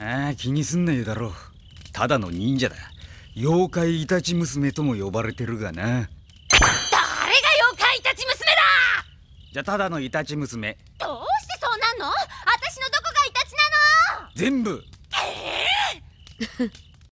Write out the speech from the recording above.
ああ気にすんなよ。だろうただの忍者だ妖怪イタチ娘とも呼ばれてるがな誰が妖怪イタチ娘だじゃただのイタチ娘どうしてそうなんの私のどこがイタチなの全部ええー